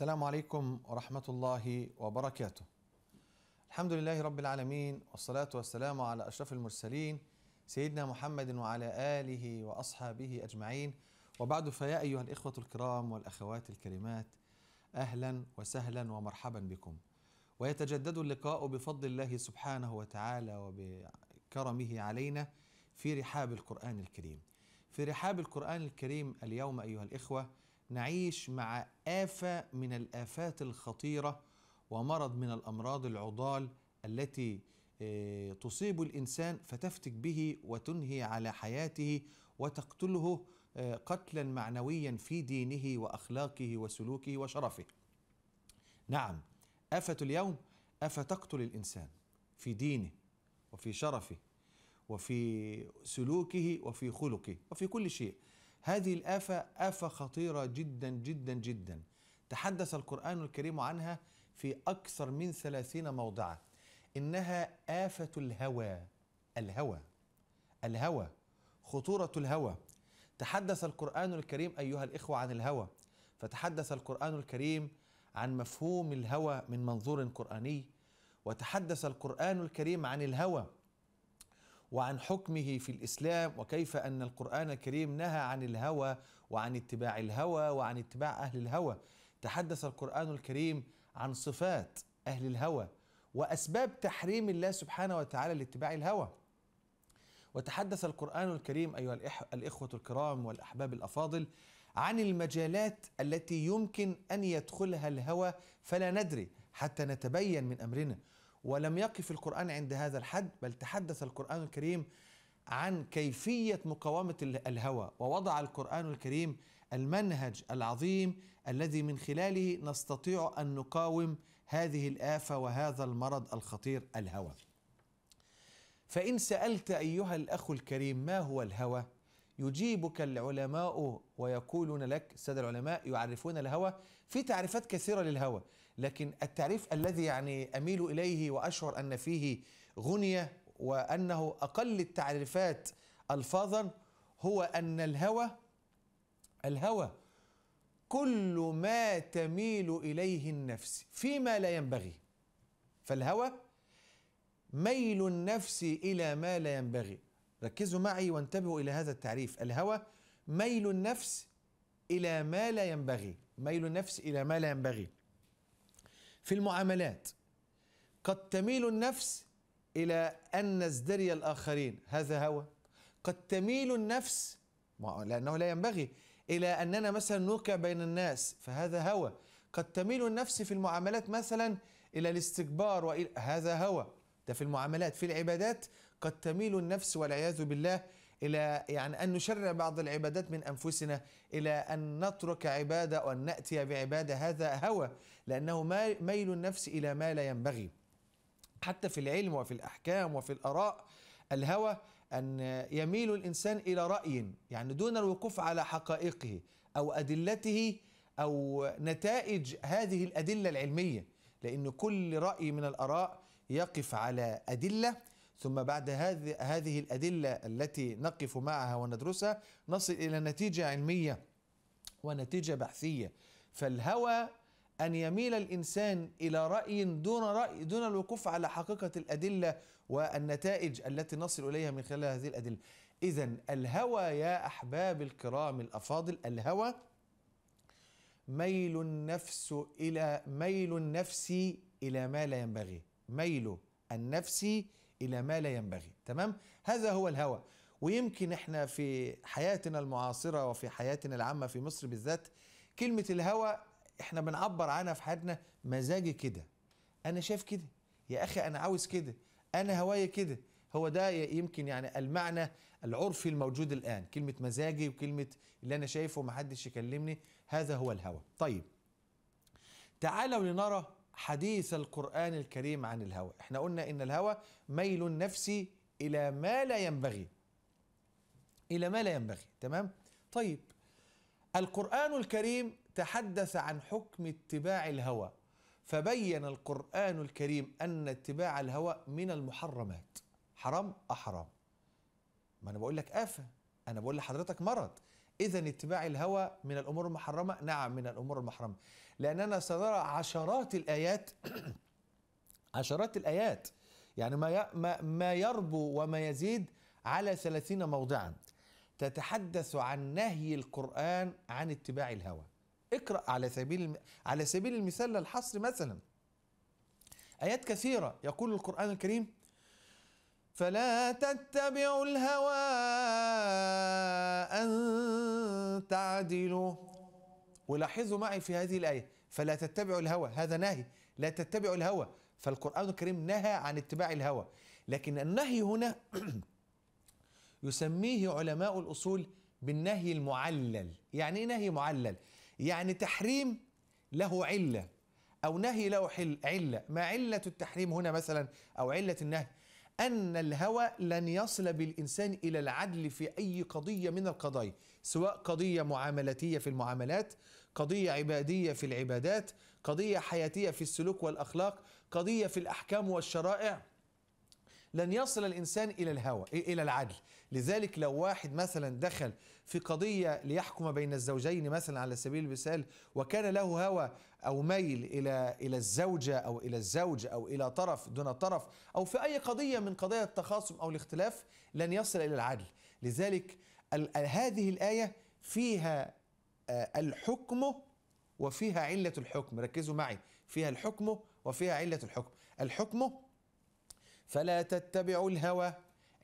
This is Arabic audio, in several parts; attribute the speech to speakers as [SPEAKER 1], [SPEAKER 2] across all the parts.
[SPEAKER 1] السلام عليكم ورحمة الله وبركاته. الحمد لله رب العالمين والصلاة والسلام على أشرف المرسلين سيدنا محمد وعلى آله وأصحابه أجمعين وبعد فيا أيها الإخوة الكرام والأخوات الكريمات أهلا وسهلا ومرحبا بكم. ويتجدد اللقاء بفضل الله سبحانه وتعالى وبكرمه علينا في رحاب القرآن الكريم. في رحاب القرآن الكريم اليوم أيها الإخوة نعيش مع آفة من الآفات الخطيرة ومرض من الأمراض العضال التي آه، تصيب الإنسان فتفتك به وتنهي على حياته وتقتله آه، قتلا معنويا في دينه وأخلاقه وسلوكه وشرفه نعم آفة اليوم آفة تقتل الإنسان في دينه وفي شرفه وفي سلوكه وفي خلقه وفي كل شيء هذه الآفة آفة خطيرة جدا جدا جدا تحدث القرآن الكريم عنها في أكثر من ثلاثين موضعا إنها آفة الهوى الهوى الهوى خطورة الهوى تحدث القرآن الكريم أيها الإخوة عن الهوى فتحدث القرآن الكريم عن مفهوم الهوى من منظور قرآني وتحدث القرآن الكريم عن الهوى وعن حكمه في الاسلام وكيف ان القران الكريم نهى عن الهوى وعن اتباع الهوى وعن اتباع اهل الهوى تحدث القران الكريم عن صفات اهل الهوى واسباب تحريم الله سبحانه وتعالى لاتباع الهوى وتحدث القران الكريم ايها الاخوه الكرام والاحباب الافاضل عن المجالات التي يمكن ان يدخلها الهوى فلا ندري حتى نتبين من امرنا ولم يقف القرآن عند هذا الحد بل تحدث القرآن الكريم عن كيفية مقاومة الهوى ووضع القرآن الكريم المنهج العظيم الذي من خلاله نستطيع أن نقاوم هذه الآفة وهذا المرض الخطير الهوى فإن سألت أيها الأخ الكريم ما هو الهوى يجيبك العلماء ويقولون لك السادة العلماء يعرفون الهوى في تعريفات كثيرة للهوى لكن التعريف الذي يعني اميل اليه واشعر ان فيه غنيه وانه اقل التعريفات الفاظا هو ان الهوى الهوى كل ما تميل اليه النفس فيما لا ينبغي فالهوى ميل النفس الى ما لا ينبغي ركزوا معي وانتبهوا الى هذا التعريف الهوى ميل النفس الى ما لا ينبغي ميل النفس الى ما لا ينبغي في المعاملات قد تميل النفس إلى أن نزدري الآخرين هذا هوى قد تميل النفس لأنه لا ينبغي إلى أننا مثلا نوقع بين الناس فهذا هوى قد تميل النفس في المعاملات مثلا إلى الاستكبار وإلى هذا هوى ده في المعاملات في العبادات قد تميل النفس والعياذ بالله إلى يعني أن نشرع بعض العبادات من أنفسنا إلى أن نترك عبادة أو أن نأتي بعبادة هذا هوى لأنه ميل النفس إلى ما لا ينبغي حتى في العلم وفي الأحكام وفي الآراء الهوى أن يميل الإنسان إلى رأي يعني دون الوقوف على حقائقه أو أدلته أو نتائج هذه الأدلة العلمية لأن كل رأي من الآراء يقف على أدلة ثم بعد هذه الأدلة التي نقف معها وندرسها نصل إلى نتيجة علمية ونتيجة بحثية فالهوى أن يميل الإنسان إلى رأي دون رأي دون الوقوف على حقيقة الأدلة والنتائج التي نصل إليها من خلال هذه الأدلة إذا الهوى يا أحباب الكرام الأفاضل الهوى ميل النفس إلى ميل النفس إلى ما لا ينبغي ميل النفس الى ما لا ينبغي تمام هذا هو الهوى ويمكن احنا في حياتنا المعاصره وفي حياتنا العامه في مصر بالذات كلمه الهوى احنا بنعبر عنها في حياتنا مزاجي كده انا شايف كده يا اخي انا عاوز كده انا هوايه كده هو ده يمكن يعني المعنى العرفي الموجود الان كلمه مزاجي وكلمه اللي انا شايفه حدش يكلمني هذا هو الهوى طيب تعالوا لنرى حديث القرآن الكريم عن الهوى احنا قلنا إن الهوى ميل نفسي إلى ما لا ينبغي إلى ما لا ينبغي تمام طيب القرآن الكريم تحدث عن حكم اتباع الهوى فبين القرآن الكريم أن اتباع الهوى من المحرمات حرام أحرام ما أنا بقول لك آفة أنا بقول لحضرتك مرض إذا اتباع الهوى من الأمور المحرمة نعم من الأمور المحرمة لأننا سنرى عشرات الآيات عشرات الآيات يعني ما ما يربو وما يزيد على ثلاثين موضعا تتحدث عن نهي القرآن عن اتباع الهوى اقرأ على سبيل على سبيل المثال الحصر مثلا آيات كثيرة يقول القرآن الكريم فلا تتبعوا الهوى أن تعدلوا ولاحظوا معي في هذه الآية فلا تتبعوا الهوى هذا نهي لا تتبعوا الهوى فالقرآن الكريم نهى عن اتباع الهوى لكن النهي هنا يسميه علماء الأصول بالنهي المعلل يعني ايه نهي معلل يعني تحريم له عله او نهي له عله ما عله التحريم هنا مثلا او عله النهي أن الهوى لن يصل بالإنسان إلى العدل في أي قضية من القضايا سواء قضية معاملاتية في المعاملات قضية عبادية في العبادات قضية حياتية في السلوك والأخلاق قضية في الأحكام والشرائع لن يصل الإنسان إلى الهوى إلى العدل لذلك لو واحد مثلا دخل في قضية ليحكم بين الزوجين مثلا على سبيل المثال وكان له هوى أو ميل إلى إلى الزوجة أو إلى الزوج أو إلى طرف دون طرف أو في أي قضية من قضايا التخاصم أو الاختلاف لن يصل إلى العدل لذلك هذه الآية فيها آه، الحكم وفيها علة الحكم ركزوا معي فيها الحكم وفيها علة الحكم الحكم فلا تتبعوا الهوى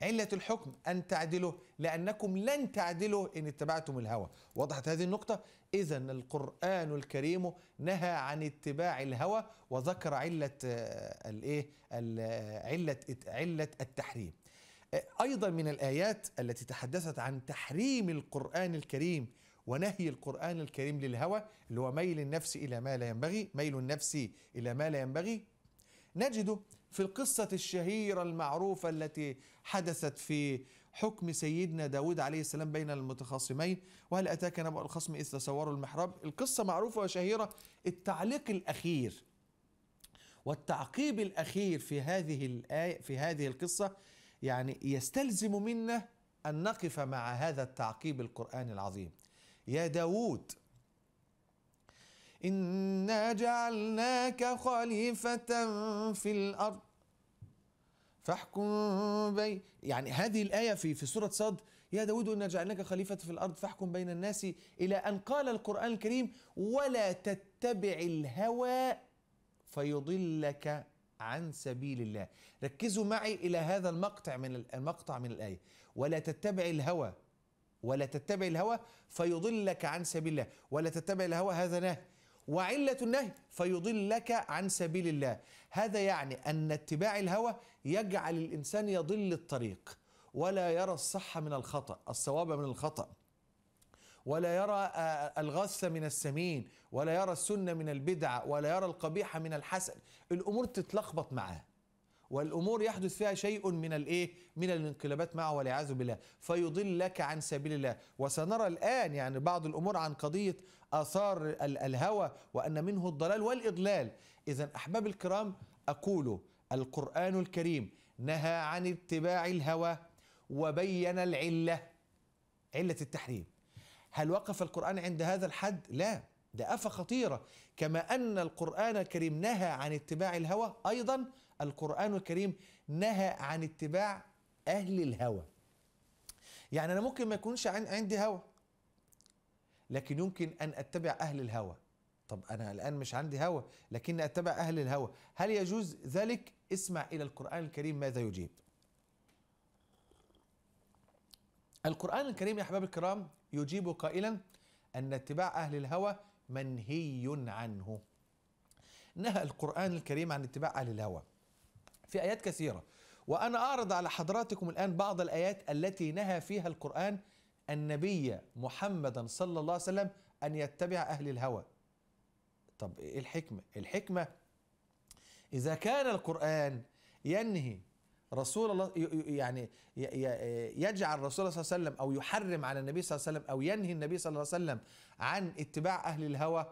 [SPEAKER 1] علة الحكم أن تعدلوا لأنكم لن تعدلوا إن اتبعتم الهوى وضحت هذه النقطة إذا القرآن الكريم نهى عن اتباع الهوى وذكر علة آه، الإيه آه، علة علة التحريم آه، أيضا من الآيات التي تحدثت عن تحريم القرآن الكريم ونهي القرآن الكريم للهوى اللي هو ميل النفس إلى ما لا ينبغي ميل النفس إلى ما لا ينبغي نجد في القصة الشهيرة المعروفة التي حدثت في حكم سيدنا داود عليه السلام بين المتخاصمين وهل أتاك نبأ الخصم إذ تصوروا المحراب القصة معروفة وشهيرة التعليق الأخير والتعقيب الأخير في هذه الآية في هذه القصة يعني يستلزم منا أن نقف مع هذا التعقيب القرآني العظيم يا داود إنا جعلناك خليفة في الأرض فاحكم بين يعني هذه الآية في في سورة صاد يا داود إنا جعلناك خليفة في الأرض فاحكم بين الناس إلى أن قال القرآن الكريم ولا تتبع الهوى فيضلك عن سبيل الله ركزوا معي إلى هذا المقطع من المقطع من الآية ولا تتبع الهوى ولا تتبع الهوى فيضلك عن سبيل الله ولا تتبع الهوى هذا نهي وعلة النهي فيضلك عن سبيل الله هذا يعني أن اتباع الهوى يجعل الإنسان يضل الطريق ولا يرى الصح من الخطأ الصواب من الخطأ ولا يرى آه، آه، الغث من السمين ولا يرى السنة من البدعة ولا يرى القبيح من الحسن الأمور تتلخبط معاه والامور يحدث فيها شيء من الايه من الانقلابات معه والعياذ بالله فيضلك عن سبيل الله وسنرى الان يعني بعض الامور عن قضيه اثار الهوى وان منه الضلال والاضلال اذا احباب الكرام اقول القران الكريم نهى عن اتباع الهوى وبين العله عله التحريم هل وقف القران عند هذا الحد لا ده افه خطيره كما ان القران الكريم نهى عن اتباع الهوى ايضا القرآن الكريم نهى عن اتباع أهل الهوى يعني أنا ممكن ما يكونش عندي هوى لكن يمكن أن أتبع أهل الهوى طب أنا الآن مش عندي هوى لكن أتبع أهل الهوى هل يجوز ذلك؟ اسمع إلى القرآن الكريم ماذا يجيب القرآن الكريم يا أحباب الكرام يجيب قائلا أن اتباع أهل الهوى منهي عنه نهى القرآن الكريم عن اتباع أهل الهوى في آيات كثيرة وأنا أعرض على حضراتكم الآن بعض الآيات التي نهى فيها القرآن النبي محمدا صلى الله عليه وسلم أن يتبع أهل الهوى طب إيه الحكمة؟ الحكمة إذا كان القرآن ينهي رسول الله يعني يجعل رسول الله صلى الله عليه وسلم أو يحرم على النبي صلى الله عليه وسلم أو ينهي النبي صلى الله عليه وسلم عن اتباع أهل الهوى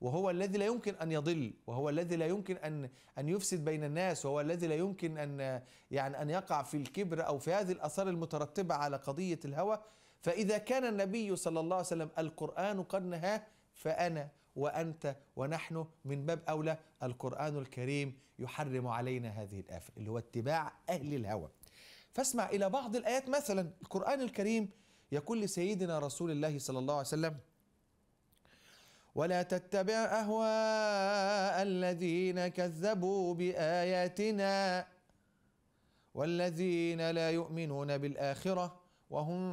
[SPEAKER 1] وهو الذي لا يمكن ان يضل وهو الذي لا يمكن ان ان يفسد بين الناس وهو الذي لا يمكن ان يعني ان يقع في الكبر او في هذه الاثار المترتبه على قضيه الهوى فاذا كان النبي صلى الله عليه وسلم القران قد نهاه فانا وانت ونحن من باب اولى القران الكريم يحرم علينا هذه الافه اللي هو اتباع اهل الهوى فاسمع الى بعض الايات مثلا القران الكريم يقول لسيدنا رسول الله صلى الله عليه وسلم ولا تتبع اهواء الذين كذبوا باياتنا والذين لا يؤمنون بالاخره وهم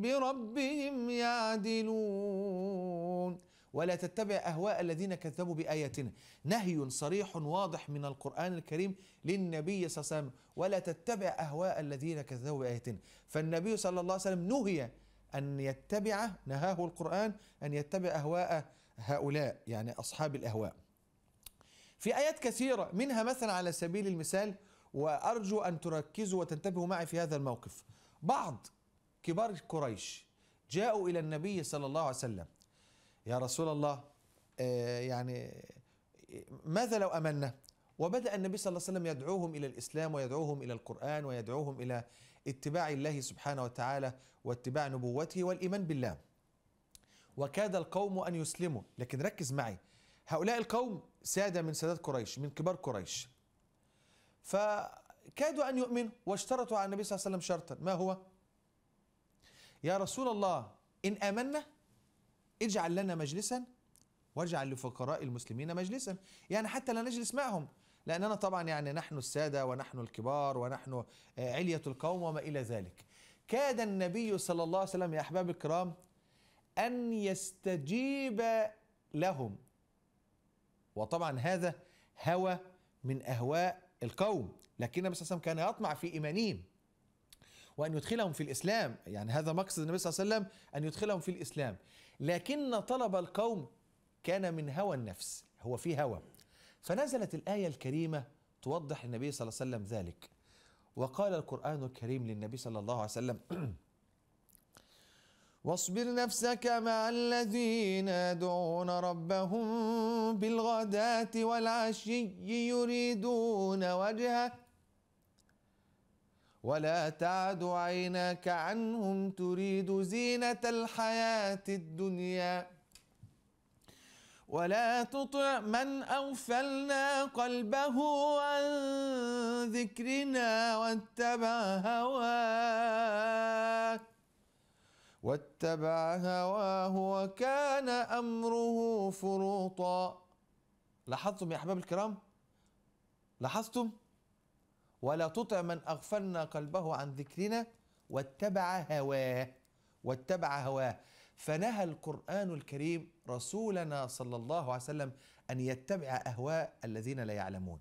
[SPEAKER 1] بربهم يعدلون ولا تتبع اهواء الذين كذبوا باياتنا نهي صريح واضح من القران الكريم للنبي صلى الله عليه وسلم ولا تتبع اهواء الذين كذبوا باياتنا فالنبي صلى الله عليه وسلم نهي ان يتبع نهاه القران ان يتبع اهواء هؤلاء يعني أصحاب الأهواء في آيات كثيرة منها مثلا على سبيل المثال وأرجو أن تركزوا وتنتبهوا معي في هذا الموقف بعض كبار قريش جاءوا إلى النبي صلى الله عليه وسلم يا رسول الله آه، يعني ماذا لو أمنا وبدأ النبي صلى الله عليه وسلم يدعوهم إلى الإسلام ويدعوهم إلى القرآن ويدعوهم إلى اتباع الله سبحانه وتعالى واتباع نبوته والإيمان بالله وكاد القوم أن يسلموا لكن ركز معي هؤلاء القوم سادة من سادات قريش من كبار قريش فكادوا أن يؤمنوا واشترطوا على النبي صلى الله عليه وسلم شرطا ما هو يا رسول الله إن آمنا اجعل لنا مجلسا واجعل لفقراء المسلمين مجلسا يعني حتى لا نجلس معهم لأننا طبعا يعني نحن السادة ونحن الكبار ونحن آه، علية القوم وما إلى ذلك كاد النبي صلى الله عليه وسلم يا أحباب الكرام ان يستجيب لهم وطبعا هذا هوى من اهواء القوم لكن النبي صلى الله عليه وسلم كان يطمع في ايمانهم وان يدخلهم في الاسلام يعني هذا مقصد النبي صلى الله عليه وسلم ان يدخلهم في الاسلام لكن طلب القوم كان من هوى النفس هو في هوى فنزلت الايه الكريمه توضح النبي صلى الله عليه وسلم ذلك وقال القران الكريم للنبي صلى الله عليه وسلم واصبر نفسك مع الذين يدعون ربهم بالغداة والعشي يريدون وجهه ولا تعد عيناك عنهم تريد زينة الحياة الدنيا ولا تطع من أغفلنا قلبه عن ذكرنا واتبع هواك واتبع هواه وكان امره فروطا لاحظتم يا احباب الكرام لاحظتم ولا تطع من اغفلنا قلبه عن ذكرنا واتبع هواه واتبع هواه فنهى القران الكريم رسولنا صلى الله عليه وسلم ان يتبع اهواء الذين لا يعلمون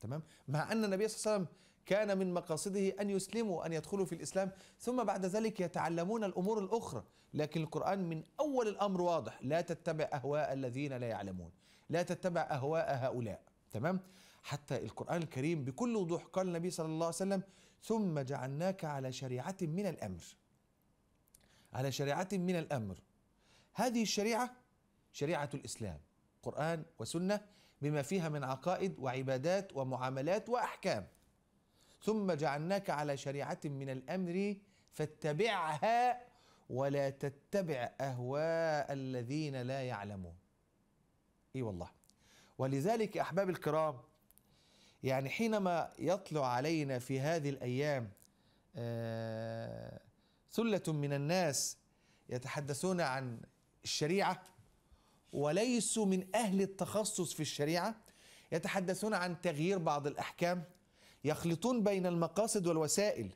[SPEAKER 1] تمام مع ان النبي صلى الله عليه وسلم كان من مقاصده أن يسلموا أن يدخلوا في الإسلام ثم بعد ذلك يتعلمون الأمور الأخرى لكن القرآن من أول الأمر واضح لا تتبع أهواء الذين لا يعلمون لا تتبع أهواء هؤلاء تمام حتى القرآن الكريم بكل وضوح قال النبي صلى الله عليه وسلم ثم جعلناك على شريعة من الأمر على شريعة من الأمر هذه الشريعة شريعة الإسلام قرآن وسنة بما فيها من عقائد وعبادات ومعاملات وأحكام ثم جعلناك على شريعة من الأمر فاتبعها ولا تتبع أهواء الذين لا يعلمون إي والله ولذلك يا أحباب الكرام يعني حينما يطلع علينا في هذه الأيام آه، ثلة من الناس يتحدثون عن الشريعة وليسوا من أهل التخصص في الشريعة يتحدثون عن تغيير بعض الأحكام يخلطون بين المقاصد والوسائل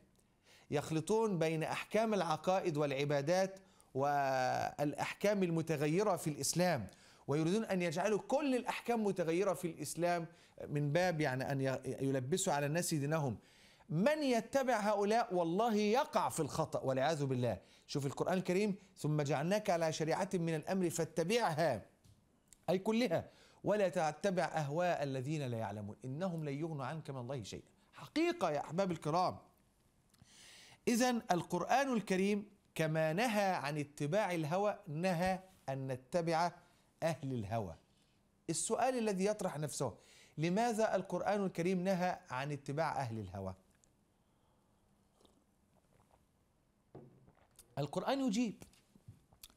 [SPEAKER 1] يخلطون بين احكام العقائد والعبادات والاحكام المتغيره في الاسلام ويريدون ان يجعلوا كل الاحكام متغيره في الاسلام من باب يعني ان يلبسوا على الناس دينهم من يتبع هؤلاء والله يقع في الخطأ والعياذ بالله شوف القرآن الكريم ثم جعلناك على شريعة من الأمر فاتبعها أي كلها ولا تتبع أهواء الذين لا يعلمون إنهم لن يغنوا عنك من الله شيئا حقيقة يا أحباب الكرام إذا القرآن الكريم كما نهى عن اتباع الهوى نهى أن نتبع أهل الهوى السؤال الذي يطرح نفسه لماذا القرآن الكريم نهى عن اتباع أهل الهوى القرآن يجيب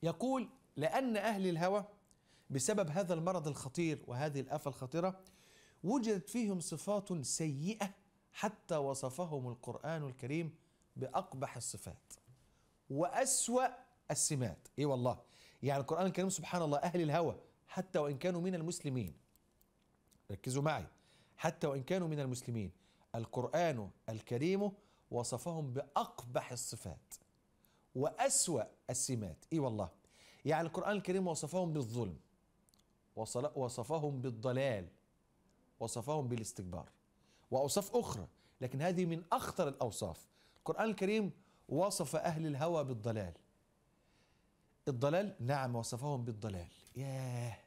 [SPEAKER 1] يقول لأن أهل الهوى بسبب هذا المرض الخطير وهذه الآفة الخطيرة وجدت فيهم صفات سيئة حتى وصفهم القرآن الكريم بأقبح الصفات وأسوأ السمات إيه والله يعني القرآن الكريم سبحان الله أهل الهوى حتى وإن كانوا من المسلمين ركزوا معي حتى وإن كانوا من المسلمين القرآن الكريم وصفهم بأقبح الصفات وأسوأ السمات إيه والله يعني القرآن الكريم وصفهم بالظلم وصفهم بالضلال وصفهم بالاستكبار وأوصاف أخرى لكن هذه من أخطر الأوصاف القرآن الكريم وصف أهل الهوى بالضلال الضلال نعم وصفهم بالضلال ياه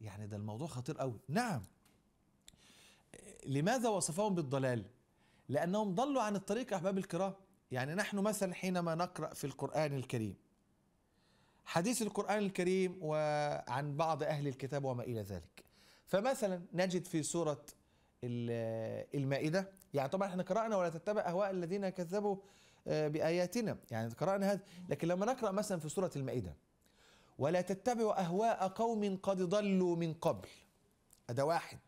[SPEAKER 1] يعني ده الموضوع خطير قوي نعم لماذا وصفهم بالضلال لأنهم ضلوا عن الطريق أحباب الكرام يعني نحن مثلا حينما نقرأ في القرآن الكريم حديث القرآن الكريم وعن بعض أهل الكتاب وما إلى ذلك فمثلا نجد في سورة المائدة يعني طبعا احنا قرأنا ولا تتبع أهواء الذين كذبوا آه، بآياتنا يعني قرأنا هذا لكن لما نقرأ مثلا في سورة المائدة ولا تتبعوا أهواء قوم قد ضلوا من قبل ده واحد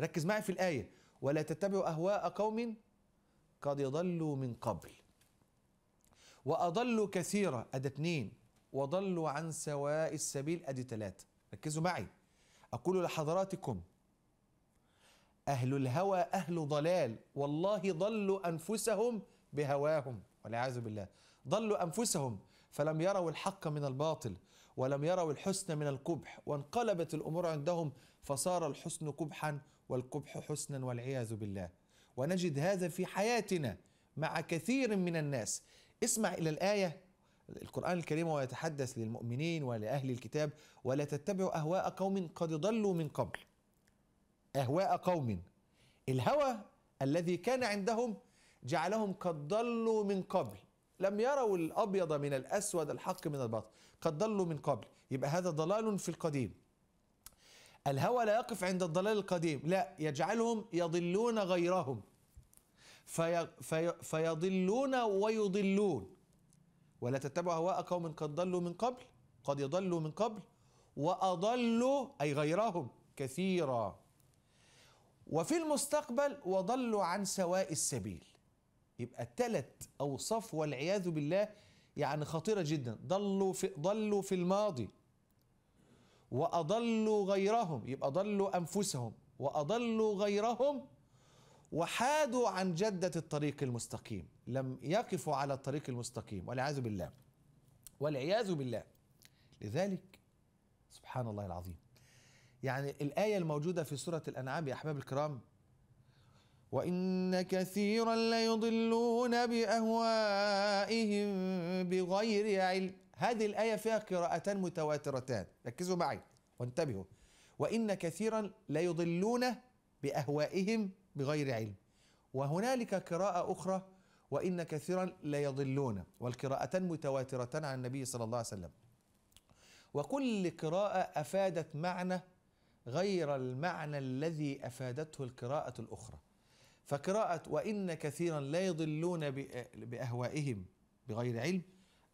[SPEAKER 1] ركز معي في الآية ولا تتبعوا أهواء قوم قد ضلوا من قبل وأضلوا كثيرا أدى اثنين وضلوا عن سواء السبيل أدي ثلاثه ركزوا معي أقول لحضراتكم أهل الهوى أهل ضلال والله ضلوا أنفسهم بهواهم والعياذ بالله ضلوا أنفسهم فلم يروا الحق من الباطل ولم يروا الحسن من القبح وانقلبت الأمور عندهم فصار الحسن قبحا والقبح حسنا والعياذ بالله ونجد هذا في حياتنا مع كثير من الناس اسمع إلى الآية القرآن الكريم ويتحدث للمؤمنين ولأهل الكتاب ولا تتبعوا أهواء قوم قد ضلوا من قبل أهواء قوم الهوى الذي كان عندهم جعلهم قد ضلوا من قبل لم يروا الأبيض من الأسود الحق من الباطل قد ضلوا من قبل يبقى هذا ضلال في القديم الهوى لا يقف عند الضلال القديم لا يجعلهم يضلون غيرهم في في فيضلون ويضلون ولا تتبعوا هواء قوم قد ضلوا من قبل قد يضلوا من قبل وأضلوا أي غيرهم كثيرا وفي المستقبل وضلوا عن سواء السبيل يبقى التلت أوصاف والعياذ بالله يعني خطيرة جدا ضلوا في, ضلوا في الماضي وأضلوا غيرهم يبقى ضلوا أنفسهم وأضلوا غيرهم وحادوا عن جدة الطريق المستقيم لم يقفوا على الطريق المستقيم والعياذ بالله والعياذ بالله لذلك سبحان الله العظيم يعني الآية الموجودة في سورة الأنعام يا أحباب الكرام وإن كثيرا ليضلون بأهوائهم بغير علم هذه الآية فيها قراءتان متواترتان ركزوا معي وانتبهوا وإن كثيرا ليضلون بأهوائهم بغير علم وهنالك قراءة أخرى وإن كثيرا ليضلون والقراءتان متواترتان عن النبي صلى الله عليه وسلم وكل قراءة أفادت معنى غير المعنى الذي افادته القراءه الاخرى فقراءه وان كثيرا لا يضلون باهوائهم بغير علم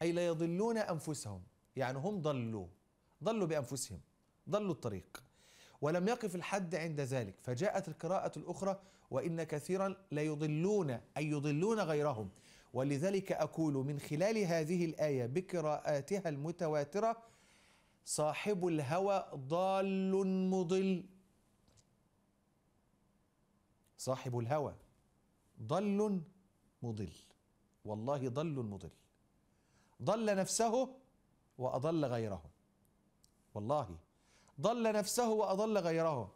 [SPEAKER 1] اي لا يضلون انفسهم يعني هم ضلوا ضلوا بانفسهم ضلوا الطريق ولم يقف الحد عند ذلك فجاءت القراءة الأخرى وإن كثيرا لا يضلون أي يضلون غيرهم ولذلك أقول من خلال هذه الآية بقراءاتها المتواترة صاحب الهوى ضال مضل صاحب الهوى ضل مضل والله ضل مضل ضل نفسه واضل غيره والله ضل نفسه واضل غيره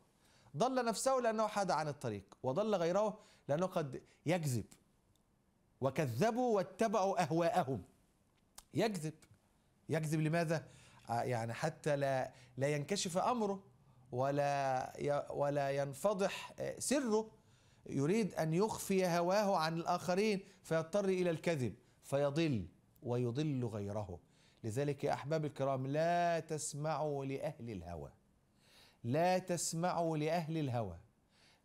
[SPEAKER 1] ضل نفسه لانه حاد عن الطريق وضل غيره لانه قد يكذب وكذبوا واتبعوا اهواءهم يكذب يكذب لماذا آه، يعني حتى لا لا ينكشف امره ولا ولا ينفضح آه، سره يريد ان يخفي هواه عن الاخرين فيضطر الى الكذب فيضل ويضل غيره لذلك يا احبابي الكرام لا تسمعوا لاهل الهوى لا تسمعوا لاهل الهوى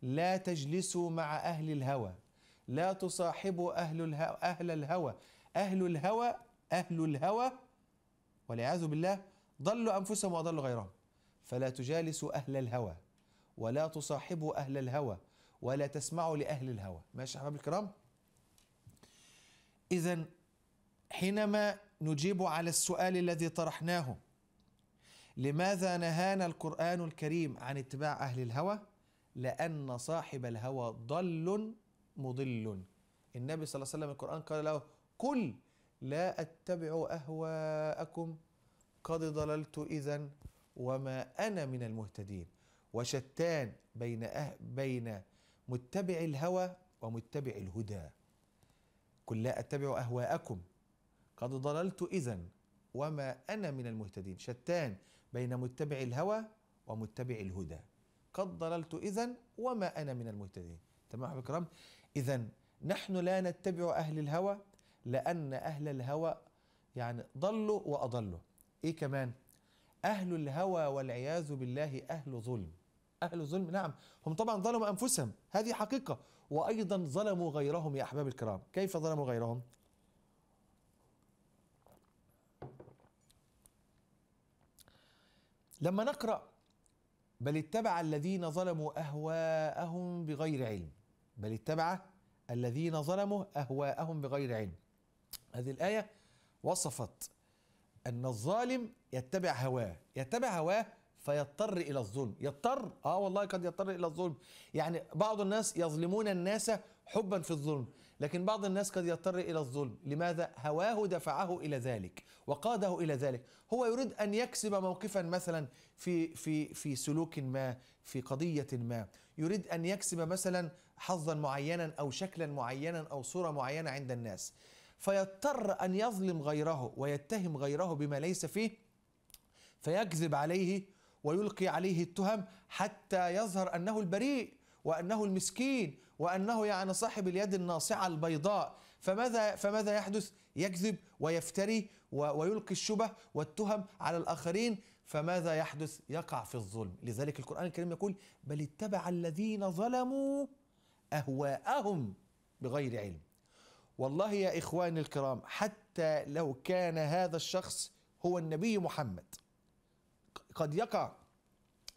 [SPEAKER 1] لا تجلسوا مع اهل الهوى لا تصاحبوا اهل الهوى اهل الهوى اهل الهوى اهل الهوى والعياذ بالله ضلوا أنفسهم وأضلوا غيرهم فلا تجالسوا أهل الهوى ولا تصاحبوا أهل الهوى ولا تسمعوا لأهل الهوى ماشي أحباب الكرام إذا حينما نجيب على السؤال الذي طرحناه لماذا نهانا القرآن الكريم عن اتباع أهل الهوى لأن صاحب الهوى ضل مضل النبي صلى الله عليه وسلم القرآن قال له قل لا أتبع أهواءكم قد ضللت إذا وما أنا من المهتدين وشتان بين أه بين متبع الهوى ومتبع الهدى قل لا أتبع أهواءكم قد ضللت إذا وما أنا من المهتدين شتان بين متبع الهوى ومتبع الهدى قد ضللت إذا وما أنا من المهتدين تمام أحباب الكرام إذا نحن لا نتبع أهل الهوى لأن أهل الهوى يعني ضلوا وأضلوا ايه كمان اهل الهوى والعياذ بالله اهل ظلم اهل ظلم نعم هم طبعا ظلموا انفسهم هذه حقيقه وايضا ظلموا غيرهم يا احباب الكرام كيف ظلموا غيرهم لما نقرا بل اتبع الذين ظلموا اهواءهم بغير علم بل اتبع الذين ظلموا اهواءهم بغير علم هذه الايه وصفت أن الظالم يتبع هواه يتبع هواه فيضطر إلى الظلم يضطر آه والله قد يضطر إلى الظلم يعني بعض الناس يظلمون الناس حبا في الظلم لكن بعض الناس قد يضطر إلى الظلم لماذا؟ هواه دفعه إلى ذلك وقاده إلى ذلك هو يريد أن يكسب موقفا مثلا في, في, في سلوك ما في قضية ما يريد أن يكسب مثلا حظا معينا أو شكلا معينا أو صورة معينة عند الناس فيضطر أن يظلم غيره ويتهم غيره بما ليس فيه فيكذب عليه ويلقي عليه التهم حتى يظهر أنه البريء وأنه المسكين وأنه يعني صاحب اليد الناصعة البيضاء فماذا فماذا يحدث؟ يكذب ويفتري ويلقي الشبه والتهم على الآخرين فماذا يحدث؟ يقع في الظلم لذلك القرآن الكريم يقول بل اتبع الذين ظلموا أهواءهم بغير علم والله يا إخواني الكرام حتى لو كان هذا الشخص هو النبي محمد قد يقع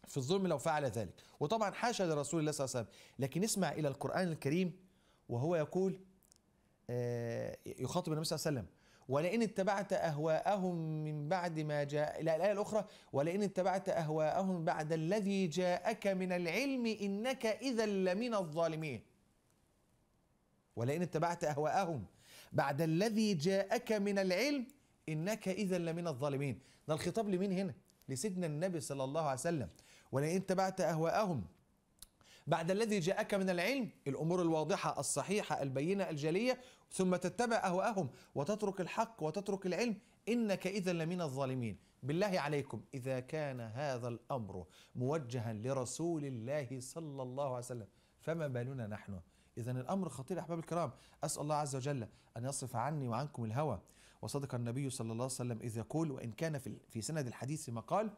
[SPEAKER 1] في الظلم لو فعل ذلك وطبعا حاشا لرسول الله صلى الله عليه وسلم لكن اسمع إلى القرآن الكريم وهو يقول آه، يخاطب النبي صلى الله عليه وسلم ولئن اتبعت أهواءهم من بعد ما جاء إلى الآية الأخرى ولئن اتبعت أهواءهم بعد الذي جاءك من العلم إنك إذا لمن الظالمين ولئن اتبعت اهواءهم بعد الذي جاءك من العلم انك اذا لمن الظالمين ده الخطاب لمين هنا لسيدنا النبي صلى الله عليه وسلم ولئن اتبعت اهواءهم بعد الذي جاءك من العلم الامور الواضحه الصحيحه البينه الجليه ثم تتبع اهواءهم وتترك الحق وتترك العلم انك اذا لمن الظالمين بالله عليكم اذا كان هذا الامر موجها لرسول الله صلى الله عليه وسلم فما بالنا نحن إذا الأمر خطير أحباب الكرام أسأل الله عز وجل أن يصرف عني وعنكم الهوى وصدق النبي صلى الله عليه وسلم إذ يقول وإن كان في, في سند الحديث مقال قال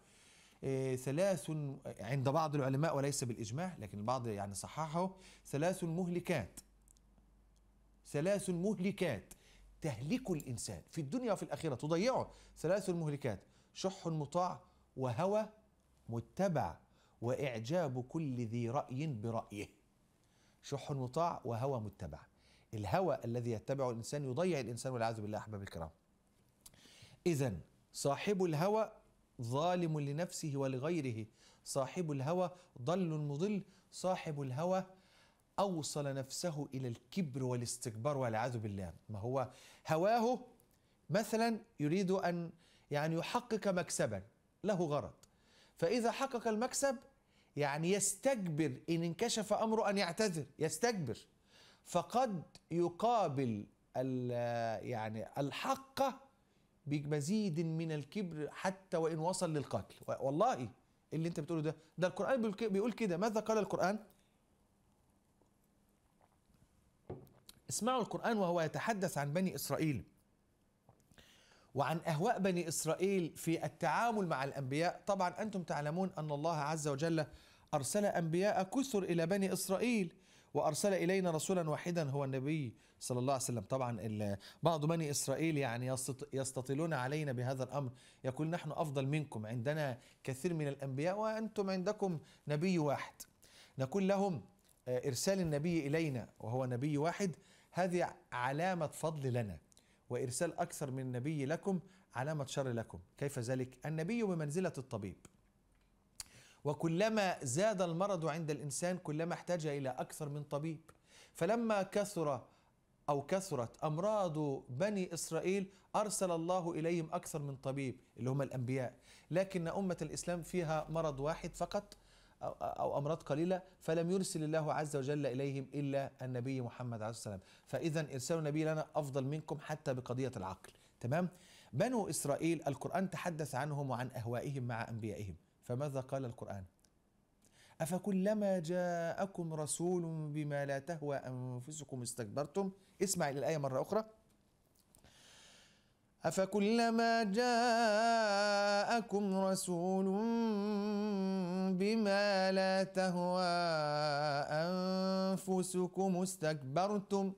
[SPEAKER 1] آه، ثلاث عند بعض العلماء وليس بالإجماع لكن البعض يعني صححه ثلاث مهلكات ثلاث مهلكات تهلك الإنسان في الدنيا وفي الآخرة تضيعه ثلاث مهلكات شح مطاع وهوى متبع وإعجاب كل ذي رأي برأيه شح مطاع وهوى متبع الهوى الذي يتبعه الإنسان يضيع الإنسان والعياذ بالله أحباب الكرام إذا صاحب الهوى ظالم لنفسه ولغيره صاحب الهوى ضل مضل صاحب الهوى أوصل نفسه إلى الكبر والاستكبار والعياذ بالله ما هو هواه مثلا يريد أن يعني يحقق مكسبا له غرض فإذا حقق المكسب يعني يستكبر إن انكشف أمره أن يعتذر يستكبر فقد يقابل يعني الحق بمزيد من الكبر حتى وإن وصل للقتل والله اللي أنت بتقوله ده ده القرآن بيقول كده ماذا قال القرآن اسمعوا القرآن وهو يتحدث عن بني إسرائيل وعن اهواء بني اسرائيل في التعامل مع الانبياء طبعا انتم تعلمون ان الله عز وجل ارسل انبياء كثر الى بني اسرائيل وارسل الينا رسولا واحدا هو النبي صلى الله عليه وسلم طبعا بعض بني اسرائيل يعني يستطيلون علينا بهذا الامر يقول نحن افضل منكم عندنا كثير من الانبياء وانتم عندكم نبي واحد نقول لهم آه، ارسال النبي الينا وهو نبي واحد هذه علامه فضل لنا وإرسال أكثر من نبي لكم علامة شر لكم كيف ذلك؟ النبي بمنزلة الطبيب وكلما زاد المرض عند الإنسان كلما احتاج إلى أكثر من طبيب فلما كثر أو كثرت أمراض بني إسرائيل أرسل الله إليهم أكثر من طبيب اللي هم الأنبياء لكن أمة الإسلام فيها مرض واحد فقط أو أمراض قليلة فلم يرسل الله عز وجل إليهم إلا النبي محمد عليه السلام فإذا إرسال النبي لنا أفضل منكم حتى بقضية العقل تمام بنو إسرائيل القرآن تحدث عنهم وعن أهوائهم مع أنبيائهم فماذا قال القرآن أفكلما جاءكم رسول بما لا تهوى أنفسكم استكبرتم اسمع الآية مرة أخرى أفكلما جاءكم رسول بما لا تهوى أنفسكم استكبرتم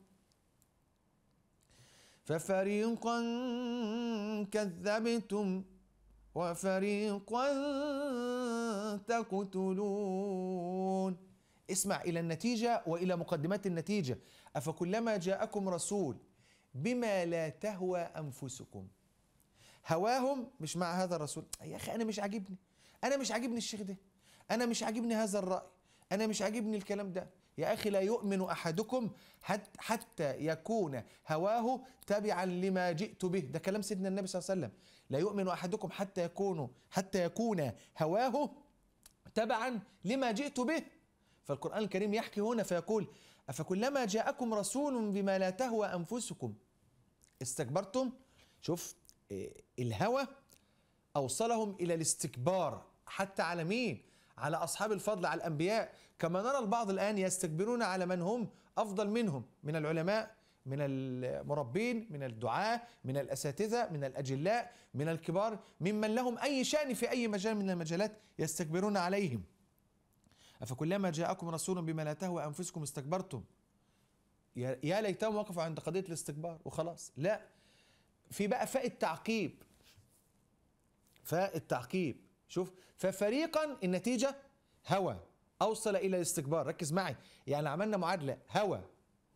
[SPEAKER 1] ففريقا كذبتم وفريقا تقتلون اسمع إلى النتيجة وإلى مقدمات النتيجة أفكلما جاءكم رسول بما لا تهوى أنفسكم هواهم مش مع هذا الرسول يا أخي أنا مش عاجبني أنا مش عاجبني الشيخ ده أنا مش عاجبني هذا الرأي أنا مش عاجبني الكلام ده يا أخي لا يؤمن أحدكم حتى يكون هواه تبعا لما جئت به ده كلام سيدنا النبي صلى الله عليه وسلم لا يؤمن أحدكم حتى يكون حتى يكون هواه تبعا لما جئت به فالقرآن الكريم يحكي هنا فيقول أفكلما جاءكم رسول بما لا تهوى أنفسكم استكبرتم شوف إيه، الهوى أوصلهم إلى الاستكبار حتى على مين؟ على أصحاب الفضل على الأنبياء كما نرى البعض الآن يستكبرون على من هم أفضل منهم من العلماء من المربين من الدعاة من الأساتذة من الأجلاء من الكبار ممن لهم أي شأن في أي مجال من المجالات يستكبرون عليهم أفكلما جاءكم رسول بما لا تهوى أنفسكم استكبرتم يا ليتهم وقفوا عند قضية الاستكبار وخلاص لا في بقى فاء التعقيب فاء التعقيب شوف ففريقا النتيجة هوى أوصل إلى الاستكبار ركز معي يعني عملنا معادلة هوى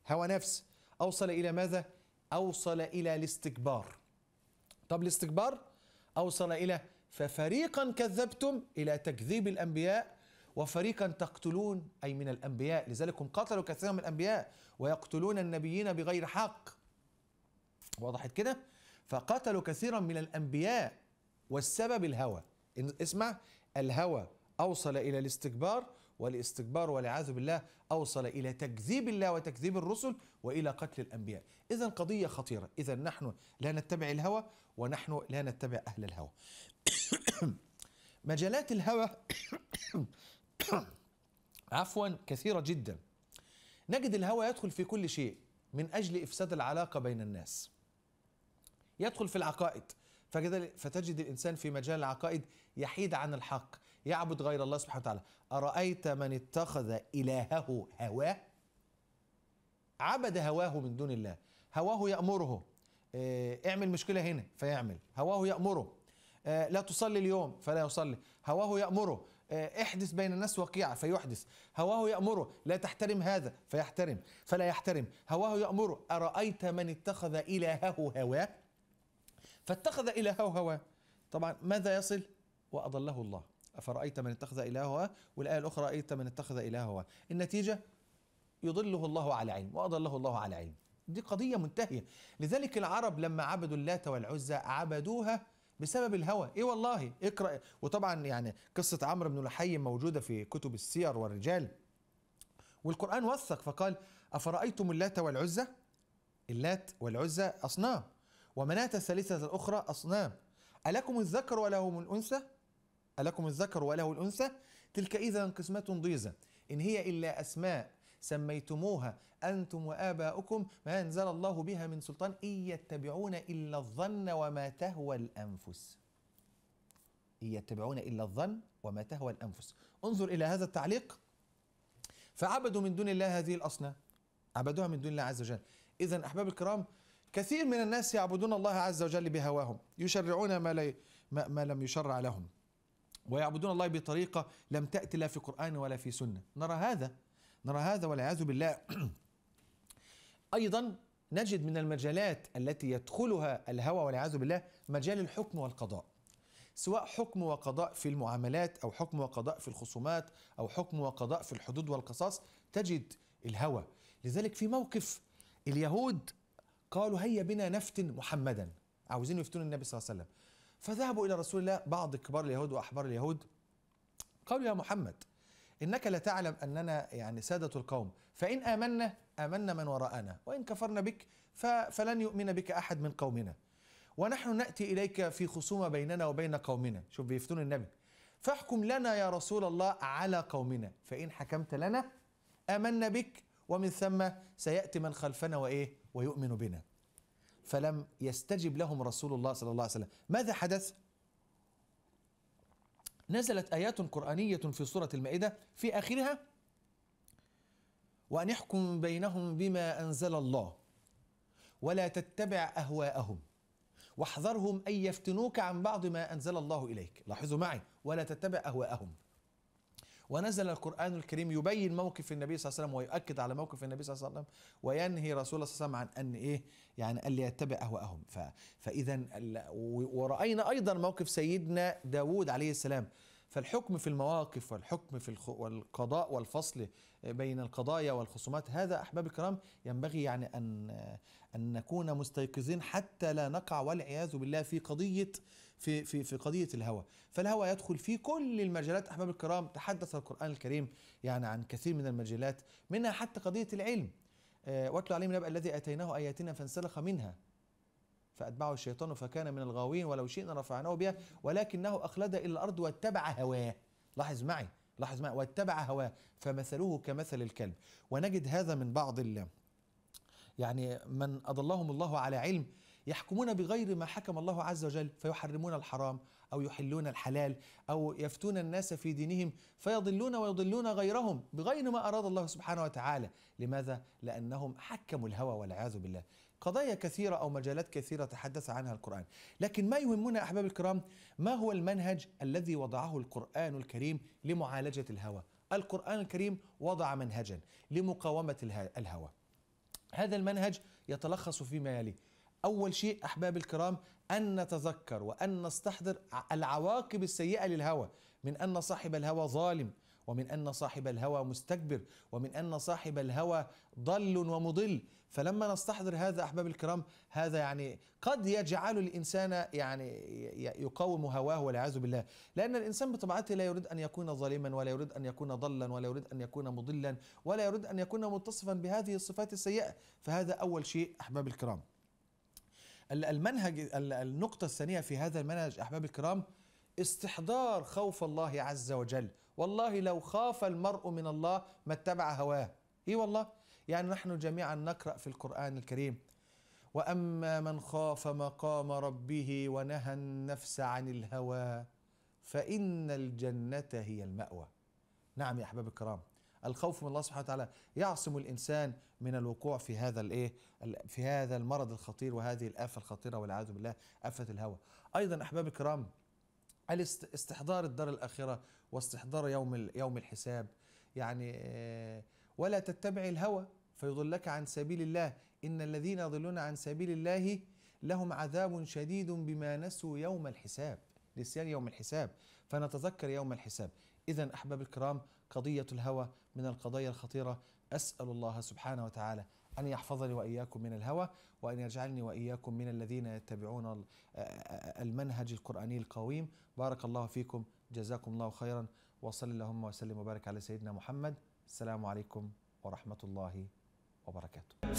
[SPEAKER 1] هوى نفس أوصل إلى ماذا؟ أوصل إلى الاستكبار طب الاستكبار أوصل إلى ففريقا كذبتم إلى تكذيب الأنبياء وفريقا تقتلون أي من الأنبياء لذلك هم قتلوا كثيرا من الأنبياء ويقتلون النبيين بغير حق وضحت كده فقتلوا كثيرا من الأنبياء والسبب الهوى اسمع الهوى أوصل إلى الاستكبار والاستكبار والعياذ بالله أوصل إلى تكذيب الله وتكذيب الرسل وإلى قتل الأنبياء إذا قضية خطيرة إذا نحن لا نتبع الهوى ونحن لا نتبع أهل الهوى مجالات الهوى عفوا كثيرة جدا نجد الهوى يدخل في كل شيء من أجل إفساد العلاقة بين الناس يدخل في العقائد فتجد الإنسان في مجال العقائد يحيد عن الحق يعبد غير الله سبحانه وتعالى أرأيت من اتخذ إلهه هواه عبد هواه من دون الله هواه يأمره آه، اعمل مشكلة هنا فيعمل هواه يأمره آه، لا تصلي اليوم فلا يصلي هواه يأمره آه، احدث بين الناس وقيعة فيحدث هواه يأمره لا تحترم هذا فيحترم فلا يحترم هواه يأمره أرأيت من اتخذ إلهه هواه فاتخذ إلهه هواه طبعا ماذا يصل وأضله الله أفرأيت من اتخذ إلهه هواه والآية الأخرى رأيت من اتخذ إلهه هواه النتيجة يضله الله على علم وأضله الله على علم دي قضية منتهية لذلك العرب لما عبدوا اللات والعزى عبدوها بسبب الهوى ايه والله اقرا وطبعا يعني قصه عمرو بن لحي موجوده في كتب السير والرجال والقران وثق فقال افرايتم اللات والعزى اللات والعزى اصنام ومناه الثالثه الاخرى اصنام الكم الذكر وله الانثى ألكم الذكر وله الأنثى تلك إذا قسمة ضيزى إن هي إلا أسماء سميتموها أنتم وآباؤكم ما أنزل الله بها من سلطان إن يتبعون إلا الظن وما تهوى الأنفس إن يتبعون إلا الظن وما تهوى الأنفس انظر إلى هذا التعليق فعبدوا من دون الله هذه الأصنام عبدوها من دون الله عز وجل إذا أحباب الكرام كثير من الناس يعبدون الله عز وجل بهواهم يشرعون ما, لي ما, ما لم يشرع لهم ويعبدون الله بطريقة لم تأتي لا في قرآن ولا في سنة نرى هذا نرى هذا والعياذ بالله أيضا نجد من المجالات التي يدخلها الهوى والعياذ بالله مجال الحكم والقضاء سواء حكم وقضاء في المعاملات أو حكم وقضاء في الخصومات أو حكم وقضاء في الحدود والقصاص تجد الهوى لذلك في موقف اليهود قالوا هيا بنا نفتن محمدا عاوزين يفتون النبي صلى الله عليه وسلم فذهبوا إلى رسول الله بعض كبار اليهود وأحبار اليهود قالوا يا محمد إنك لا تعلم أننا يعني سادة القوم فإن آمنا آمنا من وراءنا وإن كفرنا بك فلن يؤمن بك أحد من قومنا ونحن نأتي إليك في خصومة بيننا وبين قومنا شوف بيفتون النبي فاحكم لنا يا رسول الله على قومنا فإن حكمت لنا آمنا بك ومن ثم سيأتي من خلفنا وإيه ويؤمن بنا فلم يستجب لهم رسول الله صلى الله عليه وسلم ماذا حدث نزلت آيات قرآنية في سورة المائدة في آخرها وأن يحكم بينهم بما أنزل الله ولا تتبع أهواءهم واحذرهم أن يفتنوك عن بعض ما أنزل الله إليك لاحظوا معي ولا تتبع أهواءهم ونزل القرآن الكريم يبين موقف النبي صلى الله عليه وسلم ويؤكد على موقف النبي صلى الله عليه وسلم وينهي رسول الله صلى الله عليه وسلم عن أن إيه يعني أن يتبع أهواءهم فإذا ورأينا أيضا موقف سيدنا داود عليه السلام فالحكم في المواقف والحكم في الخ... والقضاء والفصل بين القضايا والخصومات هذا احباب الكرام ينبغي يعني ان ان نكون مستيقظين حتى لا نقع والعياذ بالله في قضيه في في في قضيه الهوى فالهوى يدخل في كل المجالات احباب الكرام تحدث القران الكريم يعني عن كثير من المجالات منها حتى قضيه العلم آه، واتلو عليهم نبأ الذي اتيناه اياتنا فانسلخ منها فأتبعه الشيطان فكان من الغاوين ولو شئنا رفعناه بها ولكنه أخلد إلى الأرض واتبع هواه لاحظ معي لاحظ معي واتبع هواه فمثله كمثل الكلب ونجد هذا من بعض ال يعني من أضلهم الله على علم يحكمون بغير ما حكم الله عز وجل فيحرمون الحرام أو يحلون الحلال أو يفتون الناس في دينهم فيضلون ويضلون غيرهم بغير ما أراد الله سبحانه وتعالى لماذا؟ لأنهم حكموا الهوى والعياذ بالله قضايا كثيرة أو مجالات كثيرة تحدث عنها القرآن لكن ما يهمنا أحباب الكرام ما هو المنهج الذي وضعه القرآن الكريم لمعالجة الهوى القرآن الكريم وضع منهجا لمقاومة الهوى هذا المنهج يتلخص فيما يلي أول شيء أحباب الكرام أن نتذكر وأن نستحضر العواقب السيئة للهوى من أن صاحب الهوى ظالم ومن أن صاحب الهوى مستكبر ومن أن صاحب الهوى ضل ومضل فلما نستحضر هذا أحباب الكرام هذا يعني قد يجعل الإنسان يعني يقاوم هواه والعياذ بالله لأن الإنسان بطبيعته لا يريد أن يكون ظالما ولا يريد أن يكون ضلا ولا يريد أن يكون مضلا ولا يريد أن يكون متصفا بهذه الصفات السيئة فهذا أول شيء أحباب الكرام المنهج النقطة الثانية في هذا المنهج أحباب الكرام استحضار خوف الله عز وجل والله لو خاف المرء من الله ما اتبع هواه اي والله يعني نحن جميعا نقرأ في القرآن الكريم وأما من خاف مقام ربه ونهى النفس عن الهوى فإن الجنة هي المأوى نعم يا أحباب الكرام الخوف من الله سبحانه وتعالى يعصم الانسان من الوقوع في هذا الايه في هذا المرض الخطير وهذه الافه الخطيره والعياذ بالله افه الهوى ايضا احباب الكرام استحضار الدار الاخره واستحضار يوم يوم الحساب يعني آه، ولا تتبع الهوى فيضلك عن سبيل الله ان الذين يضلون عن سبيل الله لهم عذاب شديد بما نسوا يوم الحساب نسيان يوم الحساب فنتذكر يوم الحساب إذا أحباب الكرام قضية الهوى من القضايا الخطيرة أسأل الله سبحانه وتعالى أن يحفظني وإياكم من الهوى وأن يجعلني وإياكم من الذين يتبعون المنهج القرآني القويم بارك الله فيكم جزاكم الله خيرا وصلى اللهم وسلم وبارك على سيدنا محمد السلام عليكم ورحمة الله وبركاته